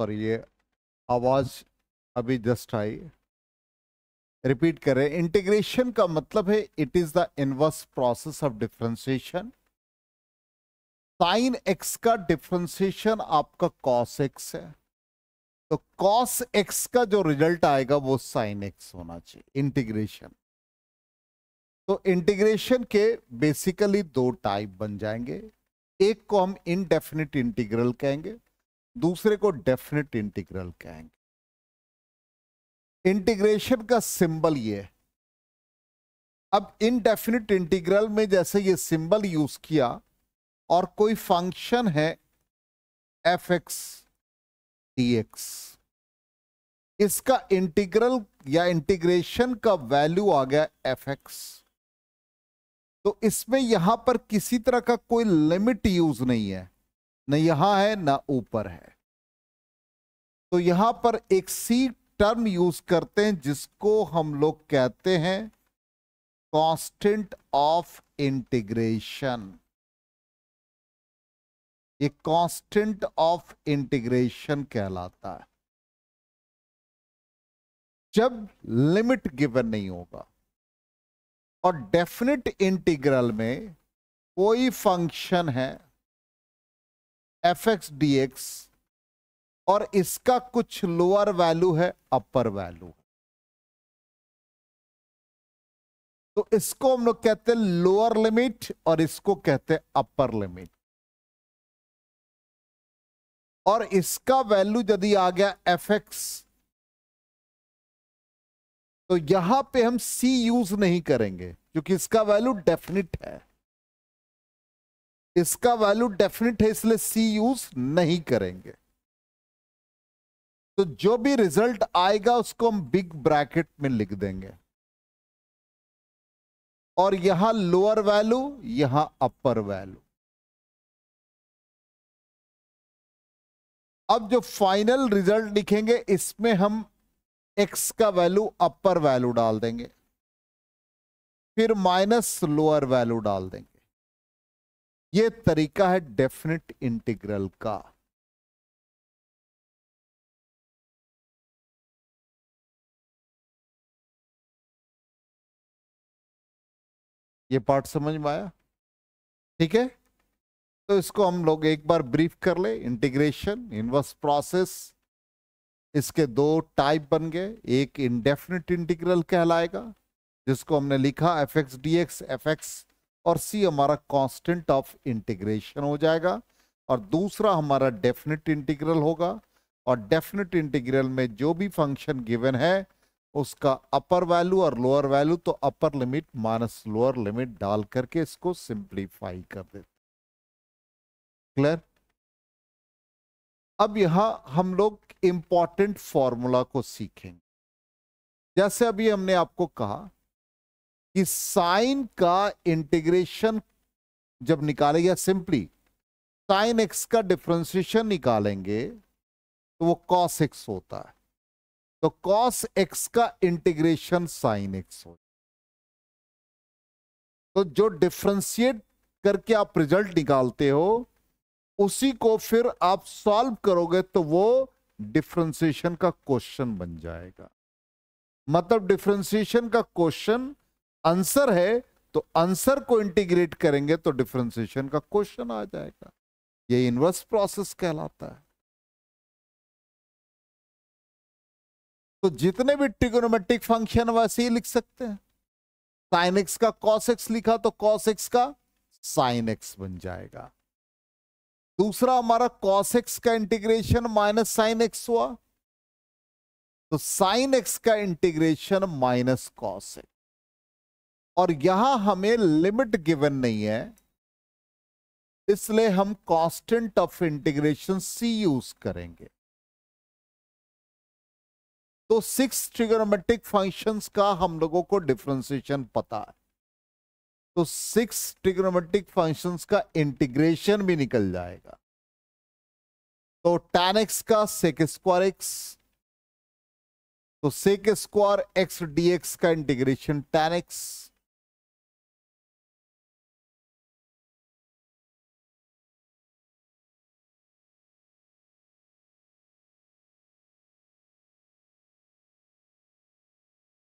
sorry ये आवाज़ अभी जस्ट आई रिपीट करें इंटीग्रेशन का मतलब है it is the inverse process of differentiation sine x का डिफ्रेंसिएशन आपका कॉस एक्स है तो कॉस एक्स का जो रिजल्ट आएगा वो साइन एक्स होना चाहिए इंटीग्रेशन तो इंटीग्रेशन के बेसिकली दो टाइप बन जाएंगे एक को हम इनडेफिनिट इंटीग्रल कहेंगे दूसरे को डेफिनेट इंटीग्रल कहेंगे इंटीग्रेशन का सिंबल ये है अब इनडेफिनिट इंटीग्रल में जैसे ये सिंबल यूज किया और कोई फंक्शन है एफ एक्स डी एक्स इसका इंटीग्रल या इंटीग्रेशन का वैल्यू आ गया एफ एक्स तो इसमें यहां पर किसी तरह का कोई लिमिट यूज नहीं है न यहां है न ऊपर है तो यहां पर एक सी टर्म यूज करते हैं जिसको हम लोग कहते हैं कांस्टेंट ऑफ इंटीग्रेशन ये कांस्टेंट ऑफ इंटीग्रेशन कहलाता है जब लिमिट गिवन नहीं होगा और डेफिनेट इंटीग्रल में कोई फंक्शन है एफ एक्स डी एक्स और इसका कुछ लोअर वैल्यू है अपर वैल्यू तो इसको हम लोग कहते हैं लोअर लिमिट और इसको कहते हैं अपर लिमिट और इसका वैल्यू यदि आ गया एफ एक्स तो यहां पे हम सी यूज नहीं करेंगे क्योंकि इसका वैल्यू डेफिनेट है इसका वैल्यू डेफिनेट है इसलिए सी यूज नहीं करेंगे तो जो भी रिजल्ट आएगा उसको हम बिग ब्रैकेट में लिख देंगे और यहां लोअर वैल्यू यहां अपर वैल्यू अब जो फाइनल रिजल्ट लिखेंगे इसमें हम एक्स का वैल्यू अपर वैल्यू डाल देंगे फिर माइनस लोअर वैल्यू डाल देंगे ये तरीका है डेफिनेट इंटीग्रल का ये पार्ट समझ में आया ठीक है तो इसको हम लोग एक बार ब्रीफ कर ले इंटीग्रेशन इनवर्स प्रोसेस इसके दो टाइप बन गए एक इनडेफिनेट इंटीग्रल कहलाएगा जिसको हमने लिखा f x d x f x और सी हमारा कांस्टेंट ऑफ इंटीग्रेशन हो जाएगा और दूसरा हमारा डेफिनेट इंटीग्रल होगा और डेफिनेट इंटीग्रल में जो भी फंक्शन गिवन है उसका अपर वैल्यू और लोअर वैल्यू तो upper limit minus lower limit डाल करके इसको सिंप्लीफाई कर देते क्लियर अब यहां हम लोग इंपॉर्टेंट फॉर्मूला को सीखेंगे जैसे अभी हमने आपको कहा कि साइन का इंटीग्रेशन जब निकालेगा सिंपली साइन एक्स का डिफ्रेंसिएशन निकालेंगे तो वो कॉस एक्स होता है तो कॉस एक्स का इंटीग्रेशन साइन एक्स हो तो जो डिफ्रेंशिएट करके आप रिजल्ट निकालते हो उसी को फिर आप सॉल्व करोगे तो वो डिफ्रेंसिएशन का क्वेश्चन बन जाएगा मतलब डिफ्रेंसिएशन का क्वेश्चन आंसर है तो आंसर को इंटीग्रेट करेंगे तो डिफ्रेंसिएशन का क्वेश्चन आ जाएगा ये इनवर्स प्रोसेस कहलाता है तो जितने भी ट्रिगोनोमेट्रिक फंक्शन वैसे ही लिख सकते हैं साइन एक्स का कॉस एक्स लिखा तो कॉस एक्स का साइन एक्स बन जाएगा दूसरा हमारा कॉस एक्स का इंटीग्रेशन माइनस साइन एक्स हुआ तो साइन एक्स का इंटीग्रेशन माइनस कॉस एक्स और यहां हमें लिमिट गिवन नहीं है इसलिए हम constant of integration c use करेंगे तो सिक्स ट्रिगोनोमेट्रिक फंक्शंस का हम लोगों को डिफ्रेंसिएशन पता है तो सिक्स ट्रिगोनोमेट्रिक फंक्शंस का इंटीग्रेशन भी निकल जाएगा तो टेन एक्स का सेक स्क्वायर एक्स तो सेक स्क्वायर एक्स डीएक्स का इंटीग्रेशन टेन एक्स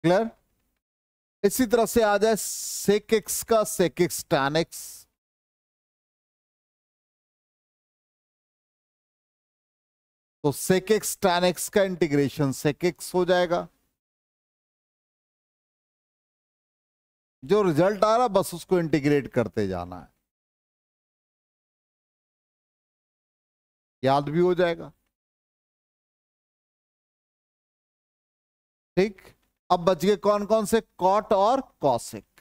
क्लियर इसी तरह से आ जाए सेक एक्स का सेक एक्स टैन एक्स तो सेक एक्स टैन एक्स का इंटीग्रेशन सेक एक्स हो जाएगा जो रिजल्ट आ रहा बस उसको इंटीग्रेट करते जाना है याद भी हो जाएगा ठीक अब बच गए कौन कौन से कॉट और कॉसिक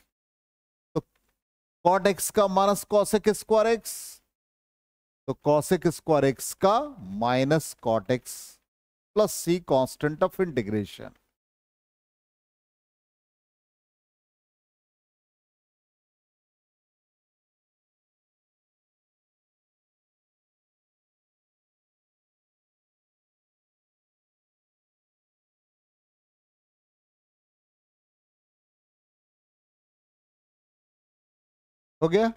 तो कॉट एक्स का माइनस कॉसिक स्क्वायर एक्स तो कॉसिक स्क्वायर एक्स का minus cot x plus c constant of integration हो गया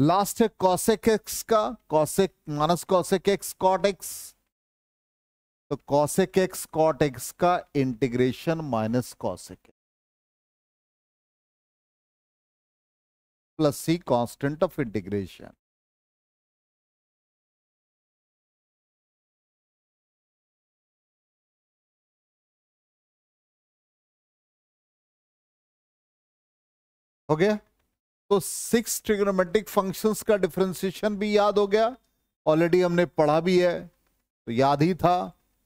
लास्ट है कॉसेक एक्स का cosec minus cosec x cot x तो कॉसेक एक्स कॉट एक्स का integration minus cosec plus c constant of integration हो गया तो सिक्स ट्रिग्नोमेट्रिक फंक्शंस का डिफ्रेंसिएशन भी याद हो गया ऑलरेडी हमने पढ़ा भी है तो याद ही था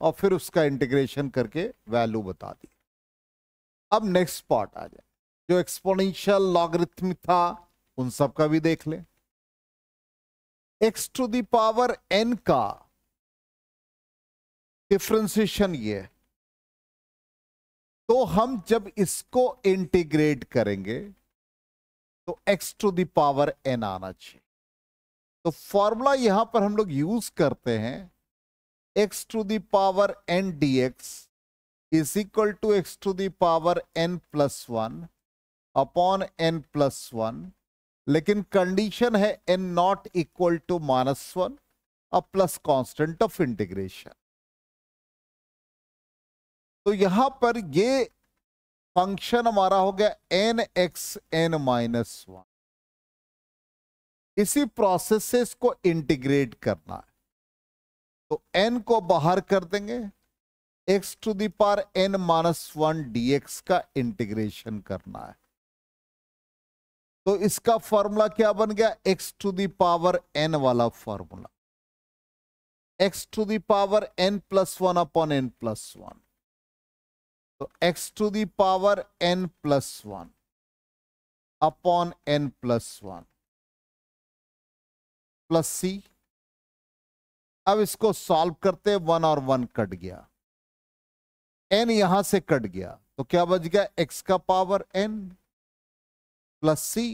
और फिर उसका इंटीग्रेशन करके वैल्यू बता दी अब नेक्स्ट पार्ट आ जाए जो एक्सपोनेंशियल लॉगरिथम था उन सब का भी देख लें एक्स टू दावर एन का डिफ्रेंसिएशन ये तो हम जब इसको इंटीग्रेट करेंगे तो x टू दावर n आना चाहिए तो फॉर्मूला यहां पर हम लोग यूज करते हैं x to the power n dx is equal to x to the power n plus one upon n plus one लेकिन कंडीशन है n not equal to minus one और प्लस कांस्टेंट ऑफ इंटीग्रेशन तो यहां पर ये फंक्शन हमारा हो गया n x n minus one इसी प्रोसेस से इसको इंटीग्रेट करना है तो एन को बाहर कर देंगे x to the power n minus one d x का इंटीग्रेशन करना है तो इसका फॉर्मूला क्या बन गया एक्स टू दावर एन वाला formula x to the power n plus one upon n plus one तो x to power n plus one upon n plus one plus c अब इसको सॉल्व करते वन और वन कट गया N यहां से cut गया तो क्या बच गया एक्स का पावर एन प्लस सी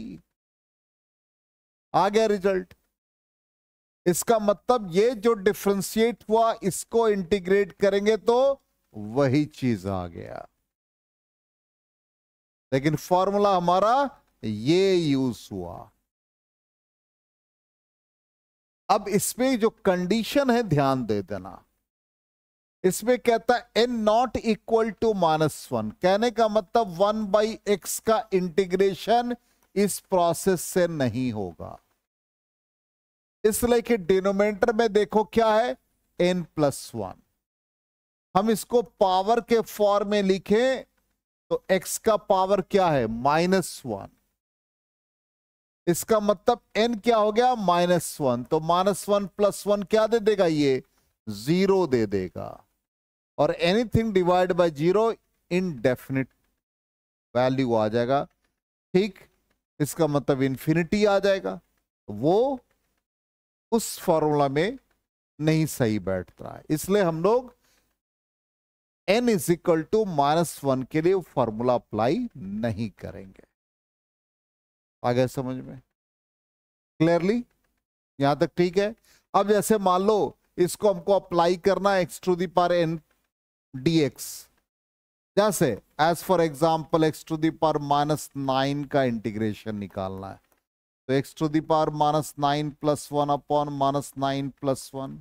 आ गया रिजल्ट इसका मतलब ये जो डिफ्रेंशिएट हुआ इसको इंटीग्रेट करेंगे तो वही चीज आ गया लेकिन फॉर्मूला हमारा ये यूज हुआ अब इसमें जो कंडीशन है ध्यान दे देना इसमें कहता है n not equal to minus one कहने का मतलब वन बाई एक्स का इंटीग्रेशन इस प्रोसेस से नहीं होगा इसलिए कि डिनोमिनेटर में देखो क्या है एन प्लस वन हम इसको पावर के फॉर्म में लिखें तो x का पावर क्या है माइनस वन इसका मतलब n क्या हो गया माइनस वन तो माइनस वन प्लस वन क्या दे देगा ये जीरो दे देगा और anything divide by zero indefinite value आ जाएगा ठीक इसका मतलब इन्फिनिटी आ जाएगा वो उस फॉर्मूला में नहीं सही बैठता है इसलिए हम लोग n is equal to minus one के लिए फॉर्मूला अप्लाई नहीं करेंगे आ गया समझ में क्लियरली यहां तक ठीक है अब जैसे मान लो इसको हमको अप्लाई करना x to the power n d x जैसे as for example x to the power minus nine का इंटीग्रेशन निकालना है तो x to the power minus nine plus one upon minus nine plus one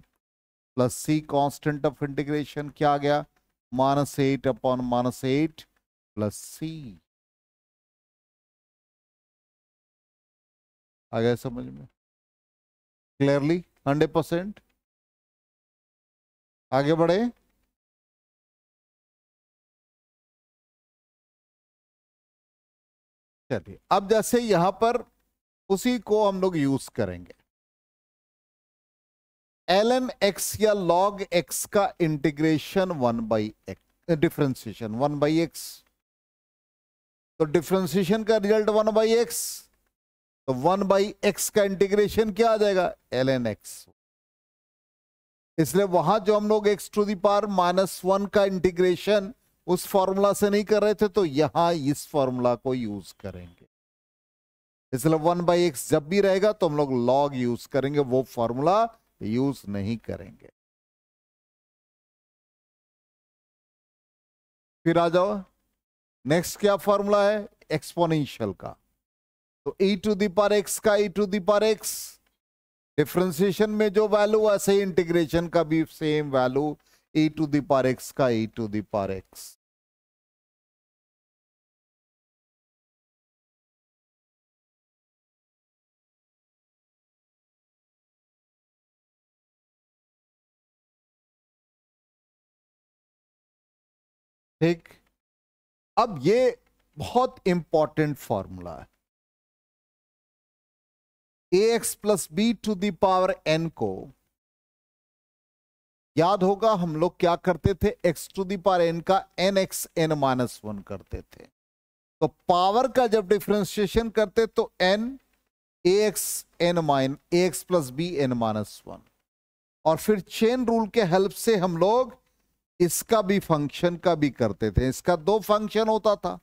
plus c constant of integration क्या आ गया minus 8 upon minus 8 plus c आ गया समझ में क्लियरली हंड्रेड परसेंट आगे बढ़े चलिए अब जैसे यहां पर उसी को हम लोग यूज करेंगे एल एन एक्स या लॉग एक्स का integration one by x differentiation one by x तो डिफ्रेंसिएशन का रिजल्ट वन बाई एक्स तो वन बाई एक्स का इंटीग्रेशन क्या आ जाएगा एल एन एक्स इसलिए वहां जो हम लोग x to the power minus one का इंटीग्रेशन उस फॉर्मूला से नहीं कर रहे थे तो यहां इस फॉर्मूला को यूज करेंगे इसलिए वन बाई एक्स जब भी रहेगा तो हम लोग लॉग यूज करेंगे वो फॉर्मूला यूज नहीं करेंगे फिर आ जाओ नेक्स्ट क्या फॉर्मूला है एक्सपोनेंशियल का तो ई टू दावर एक्स का e to the power x differentiation में जो वैल्यू ऐसे इंटीग्रेशन का भी same value e to the power x का ई टू पार एक्स ठीक अब ये बहुत इंपॉर्टेंट फॉर्मूला है a x plus b to the power n को याद होगा हम लोग क्या करते थे एक्स टू दावर एन का n x n minus one करते थे तो पावर का जब डिफ्रेंसिएशन करते तो n a x n minus a x plus b n minus one और फिर चेन रूल के हेल्प से हम लोग इसका भी फंक्शन का भी करते थे इसका दो फंक्शन होता था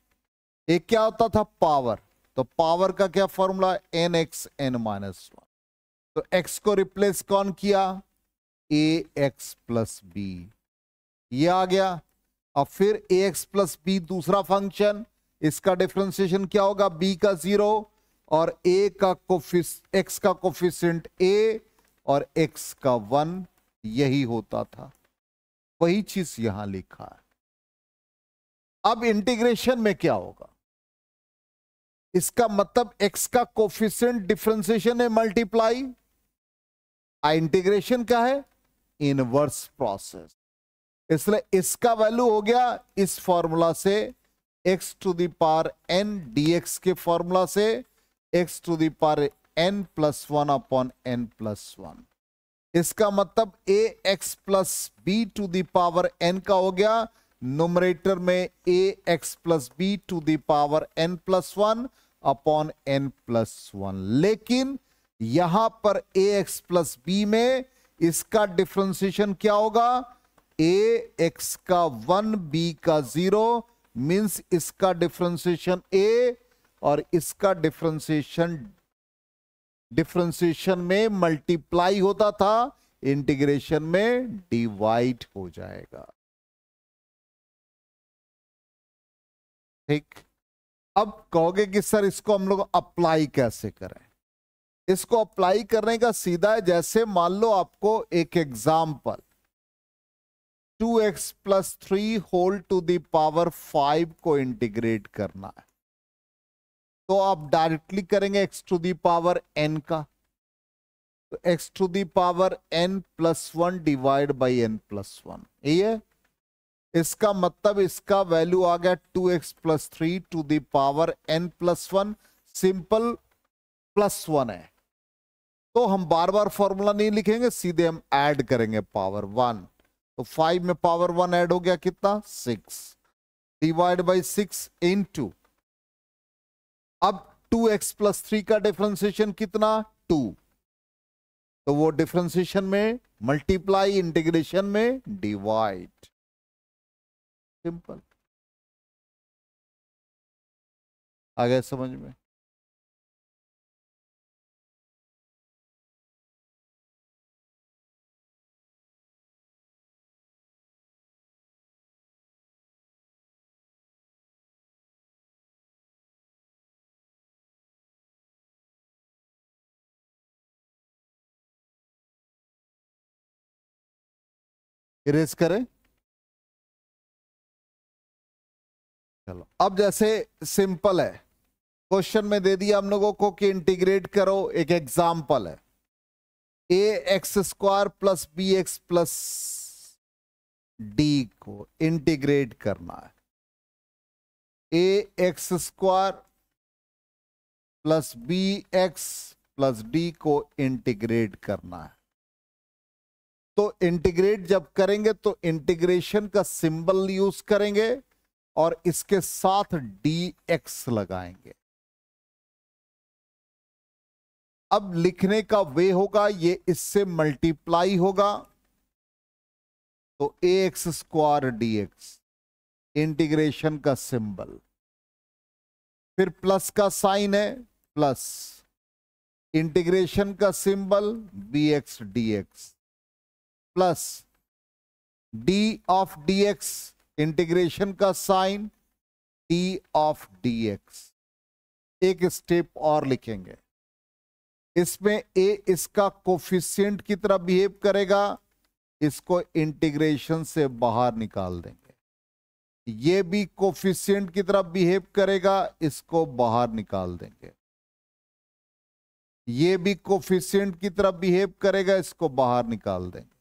एक क्या होता था पावर तो पावर का क्या formula n x n minus one तो एक्स को रिप्लेस कौन किया ए एक्स प्लस बी ये आ गया अब फिर ए एक्स प्लस बी दूसरा फंक्शन इसका डिफ्रेंसिएशन क्या होगा बी का जीरो और ए का कोफिस एक्स का कोफिशेंट ए और एक्स का वन यही होता था वही चीज यहां लिखा है अब इंटीग्रेशन में क्या होगा इसका मतलब एक्स का कोफिशियंट डिफ्रेंसिएशन है मल्टीप्लाई आ इंटीग्रेशन क्या है इनवर्स प्रोसेस इसलिए इसका वैल्यू हो गया इस फॉर्मूला से x to the power n d x के फॉर्मूला से x to the power n plus one upon n plus one इसका मतलब a x plus b to the power n का हो गया नोमरेटर में a x plus b to the power n plus one upon n plus one लेकिन यहां पर a x plus B में इसका डिफ्रेंसिएशन क्या होगा ए एक्स का वन बी का जीरो मीन्स इसका डिफ्रेंसिएशन ए और इसका डिफ्रेंसिएशन डिफ्रेंसिएशन में मल्टीप्लाई होता था इंटीग्रेशन में डिवाइड हो जाएगा ठीक अब कहोगे कि सर इसको हम लोग अप्लाई कैसे करें इसको अप्लाई करने का सीधा है जैसे मान लो आपको एक example two x plus three whole to the power five को इंटीग्रेट करना है तो आप डायरेक्टली करेंगे x to the power n का तो x to the power n plus one divide by n plus one यही है इसका मतलब इसका वैल्यू आ गया two x plus three to the power n plus one simple plus one है तो हम बार बार फॉर्मूला नहीं लिखेंगे सीधे हम ऐड करेंगे पावर वन तो फाइव में पावर वन ऐड हो गया कितना six divide by six into अब 2x एक्स प्लस थ्री का डिफ्रेंसिएशन कितना 2 तो वो डिफ्रेंसिएशन में मल्टीप्लाई इंटीग्रेशन में डिवाइड सिंपल आ गया समझ में इरेज करें चलो अब जैसे सिंपल है क्वेश्चन में दे दिया हम लोगों को कि इंटीग्रेट करो एक एग्जाम्पल है a x square plus b x plus d को इंटीग्रेट करना है a x square plus b x plus d को इंटीग्रेट करना है तो इंटीग्रेट जब करेंगे तो इंटीग्रेशन का सिंबल यूज करेंगे और इसके साथ डी एक्स लगाएंगे अब लिखने का वे होगा ये इससे मल्टीप्लाई होगा तो a x square d x integration का सिंबल फिर प्लस का साइन है प्लस इंटीग्रेशन का symbol b x d x plus d of x integration का साइन डी ऑफ एक्स एक स्टेप और लिखेंगे इसमें ए इसका कोफिशियंट की तरह बिहेव करेगा इसको इंटीग्रेशन से बाहर निकाल देंगे ये भी कोफिशियंट की तरह बिहेव करेगा इसको बाहर निकाल देंगे ये भी कोफिशियंट की तरह बिहेव करेगा इसको बाहर निकाल देंगे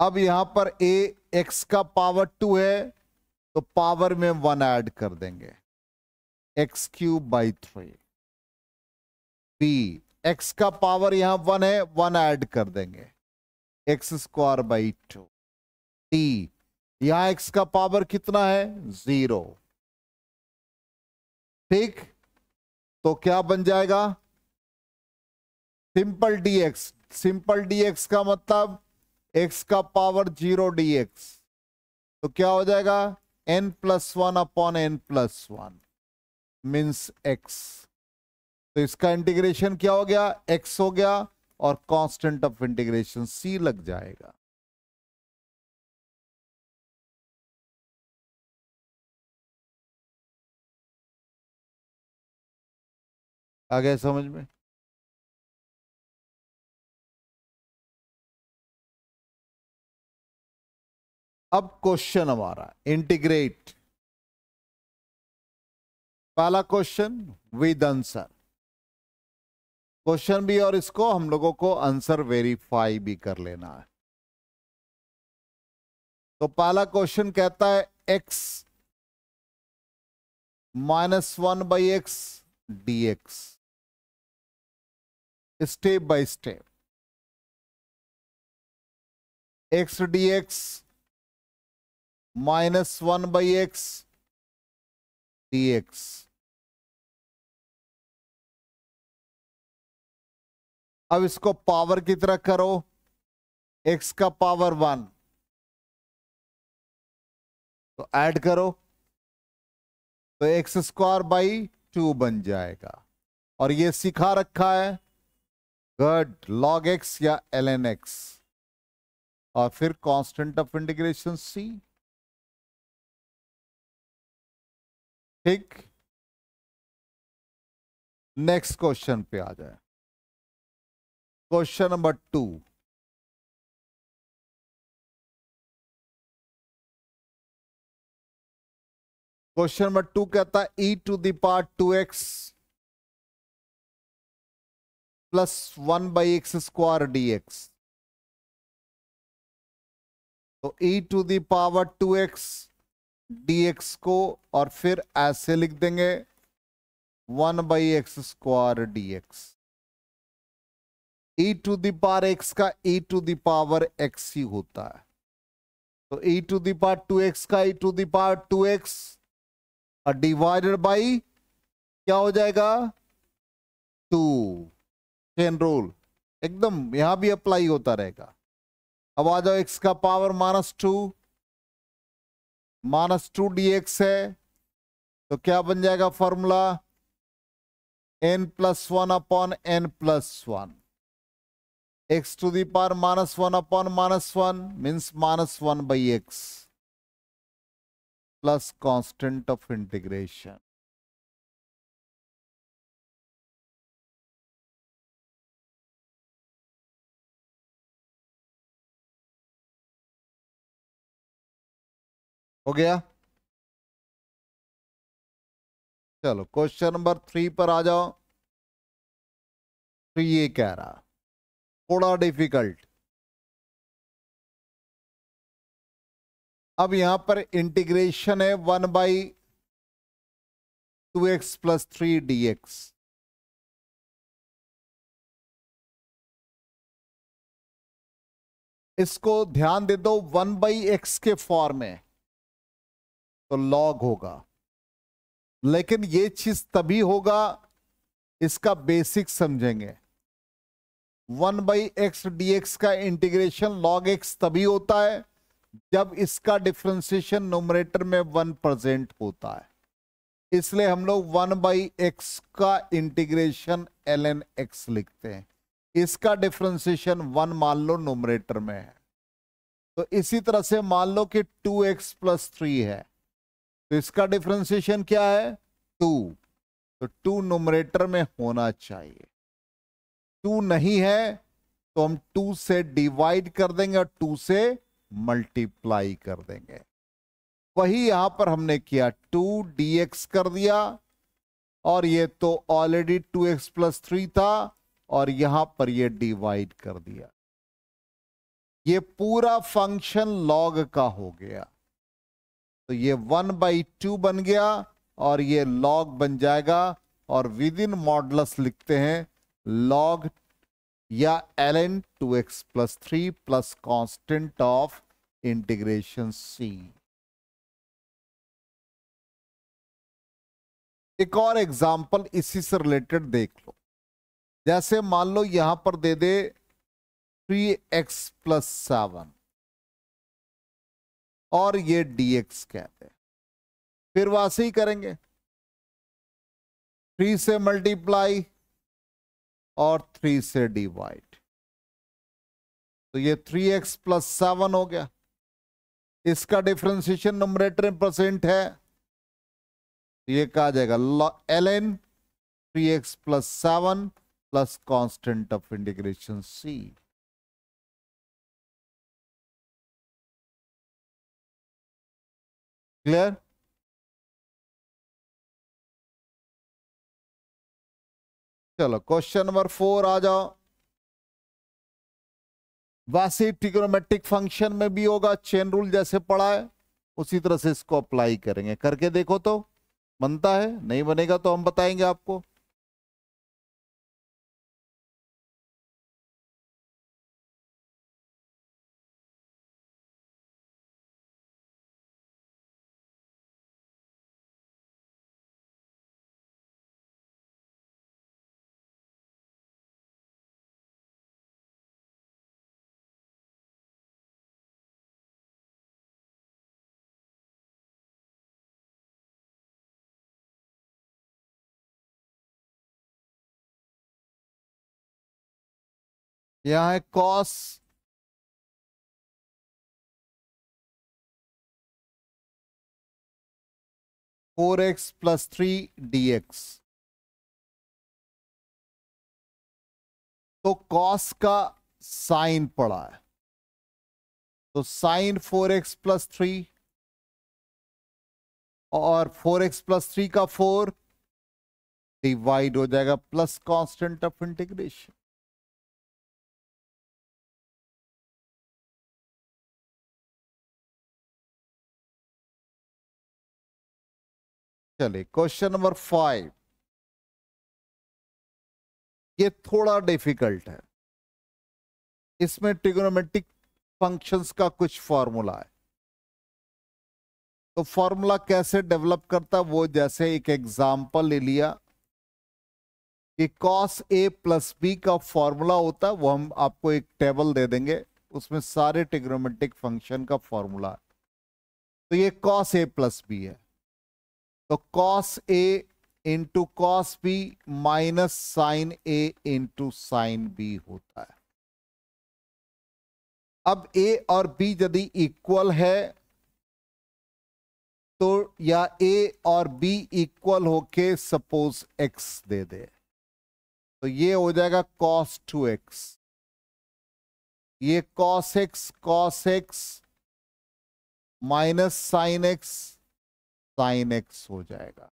अब यहां पर ए एक्स का पावर टू है तो पावर में वन ऐड कर देंगे x cube by three b x का पावर यहां वन है वन ऐड कर देंगे x square by two t यहां एक्स का पावर कितना है जीरो ठीक तो क्या बन जाएगा सिंपल डीएक्स सिंपल डीएक्स का मतलब एक्स का पावर जीरो डी एक्स तो क्या हो जाएगा n plus one upon n plus one means x तो इसका इंटीग्रेशन क्या हो गया एक्स हो गया और कांस्टेंट ऑफ इंटीग्रेशन सी लग जाएगा आ गया समझ में अब क्वेश्चन हमारा इंटीग्रेट पहला क्वेश्चन विद आंसर क्वेश्चन भी और इसको हम लोगों को आंसर वेरीफाई भी कर लेना है तो पहला क्वेश्चन कहता है x minus one by x d x step by step x d x minus one by x d x अब इसको पावर की तरह करो एक्स का पावर वन तो ऐड करो तो एक्स स्क्वायर बाई टू बन जाएगा और ये सिखा रखा है गड लॉग एक्स या एल एन एक्स और फिर कांस्टेंट ऑफ इंटीग्रेशन सी ठीक नेक्स्ट क्वेश्चन पे आ जाए question number two question number two कहता है e to the power two x plus one by x square d x तो e to the power two x dx को और फिर ऐसे लिख देंगे one by x square x e to the power x का ई टू दावर एक्स ही होता है तो e to the power two x का e to the power two x और डिवाइडेड बाई क्या हो जाएगा टू चेन रोल एकदम यहां भी अप्लाई होता रहेगा अब आ जाओ एक्स का power minus two minus two d x है तो क्या बन जाएगा formula n plus one upon n plus one x to the power minus one upon minus one means minus one by x plus constant of integration हो गया चलो question number three पर आ जाओ तो ये कह रहा थोड़ा डिफिकल्ट अब यहां पर इंटीग्रेशन है one by two x plus three d x इसको ध्यान दे दो वन बाई एक्स के फॉर्म में तो लॉग होगा लेकिन ये चीज तभी होगा इसका बेसिक समझेंगे one by x d x का इंटीग्रेशन लॉग एक्स तभी होता है जब इसका डिफ्रेंसिएशन नोमरेटर में वन प्रेजेंट होता है इसलिए हम लोग वन बाई एक्स का इंटीग्रेशन एल एन एक्स लिखते हैं इसका डिफ्रेंसिएशन वन मान लो नोमरेटर में है तो इसी तरह से मान लो कि टू एक्स प्लस थ्री है तो इसका डिफ्रेंसिएशन क्या है टू तो टू नोमरेटर में होना चाहिए टू नहीं है तो हम टू से डिवाइड कर देंगे और टू से मल्टीप्लाई कर देंगे वही यहां पर हमने किया टू डीएक्स कर दिया और ये तो already two x plus three था और यहां पर ये डिवाइड कर दिया ये पूरा फंक्शन लॉग का हो गया तो ये वन बाई टू बन गया और ये लॉग बन जाएगा और विद इन मॉडलस लिखते हैं लॉग या l n two x plus three plus constant of integration c एक और एग्जाम्पल इसी से रिलेटेड देख लो जैसे मान लो यहां पर दे दे थ्री एक्स प्लस सेवन और ये dx कहते हैं फिर वैसे ही करेंगे थ्री से मल्टीप्लाई और थ्री से डिवाइड तो ये थ्री एक्स प्लस सेवन हो गया इसका डिफ्रेंसिएशन नोमरेटर परसेंट है ये कहा जाएगा l n three x plus seven plus constant of integration c clear चलो क्वेश्चन नंबर फोर आ जाओ वासी टिक्रोमेट्रिक फंक्शन में भी होगा चेन रूल जैसे पढ़ा है उसी तरह से इसको अप्लाई करेंगे करके देखो तो बनता है नहीं बनेगा तो हम बताएंगे आपको यहां है cos four x plus three d x तो कॉस का साइन पड़ा है तो sine four x plus three और फोर एक्स प्लस थ्री का फोर डिवाइड हो जाएगा प्लस कांस्टेंट ऑफ इंटीग्रेशन चले क्वेश्चन नंबर फाइव ये थोड़ा डिफिकल्ट है इसमें ट्रिग्नोमेट्रिक फंक्शंस का कुछ फॉर्मूला है तो फॉर्मूला कैसे डेवलप करता वो जैसे एक एग्जाम्पल ले लिया कि कॉस ए प्लस बी का फॉर्मूला होता वो हम आपको एक टेबल दे देंगे उसमें सारे ट्रिग्नोमेट्रिक फंक्शन का फॉर्मूला तो ये कॉस ए प्लस बी है तो cos a into cos b minus sine a into sine b होता है अब ए और बी यदि इक्वल है तो या ए और बी इक्वल होके सपोज एक्स दे दे तो ये हो जाएगा कॉस टू एक्स ये cos x cos x minus sine x sine x हो जाएगा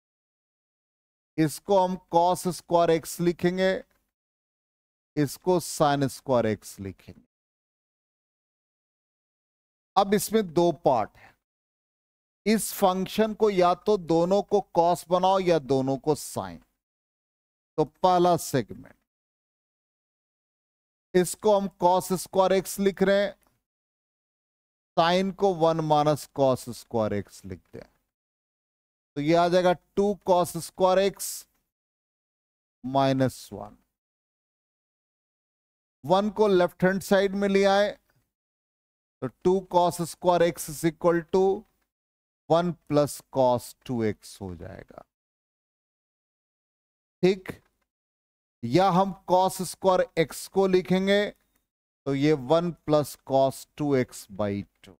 इसको हम कॉस स्क्वायर एक्स लिखेंगे इसको साइन स्क्वायर एक्स लिखेंगे अब इसमें दो पार्ट है इस फंक्शन को या तो दोनों को कॉस बनाओ या दोनों को साइन तो पहला सेगमेंट इसको हम कॉस स्क्वायर एक्स लिख रहे हैं साइन को one minus cos square x लिखते हैं तो ये आ जाएगा two cos square x minus one one को लेफ्ट हैंड साइड में ले आए तो two cos square x is equal to one plus cos two x हो जाएगा ठीक या हम कॉस स्क्वायर एक्स को लिखेंगे तो ये one plus cos two x by two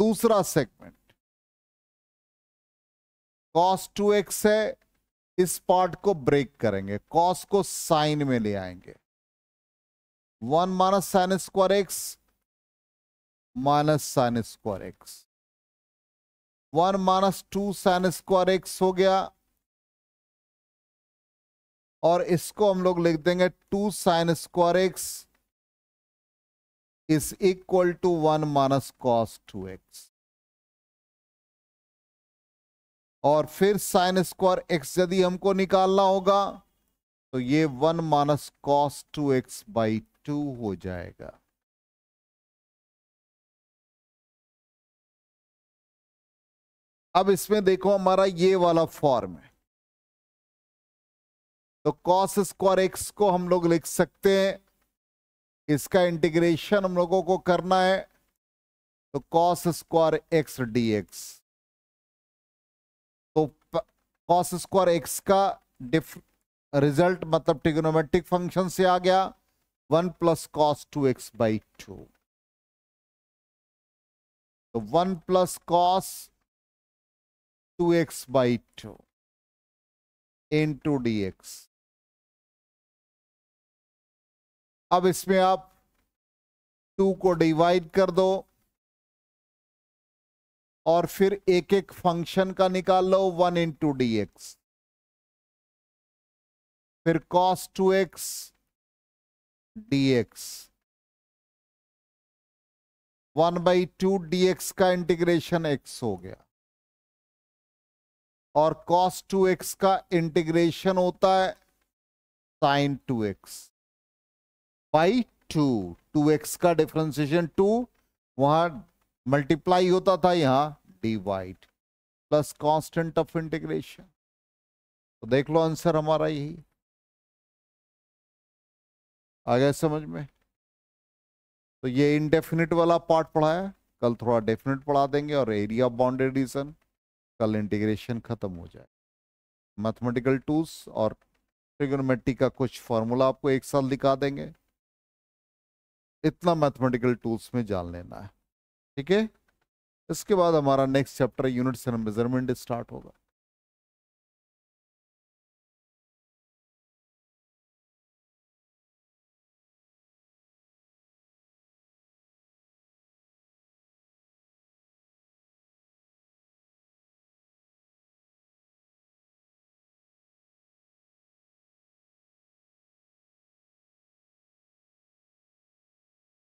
दूसरा सेगमेंट कॉस टू एक्स है इस पार्ट को ब्रेक करेंगे कॉस को साइन में ले आएंगे one minus sine square x minus sine square x one minus two sine square x हो गया और इसको हम लोग लिख देंगे two sine square x is equal to one minus cos two x और फिर साइन स्क्वायर एक्स यदि हमको निकालना होगा तो ये one minus cos two x by two हो जाएगा अब इसमें देखो हमारा ये वाला फॉर्म है तो कॉस स्क्वायर एक्स को हम लोग लिख सकते हैं इसका इंटीग्रेशन हम लोगों को करना है तो cos square x d x cos square x का डिफ रिजल्ट मतलब टिग्नोमेट्रिक फंक्शन से आ गया one plus cos two x by two तो one plus cos two x by two into d x अब इसमें आप टू को डिवाइड कर दो और फिर एक एक फंक्शन का निकाल लो वन इंटू डी एक्स फिर cos two x d x one by two d x का इंटीग्रेशन एक्स हो गया और कॉस टू एक्स का इंटीग्रेशन होता है sine two x by two two x का डिफ्रेंसिएशन टू वहां मल्टीप्लाई होता था यहाँ divide plus constant of integration तो देख लो आंसर हमारा यही आ गया समझ में तो ये इनडेफिनिट वाला पार्ट पढ़ाया कल थोड़ा डेफिनेट पढ़ा देंगे और एरिया बाउंड्री रीजन कल इंटीग्रेशन खत्म हो जाए मैथमेटिकल टूल्स और ट्रिग्नोमेट्री का कुछ फॉर्मूला आपको एक साल दिखा देंगे इतना मैथमेटिकल टूल्स में जान लेना है ठीक है इसके बाद हमारा next chapter unit cell measurement start होगा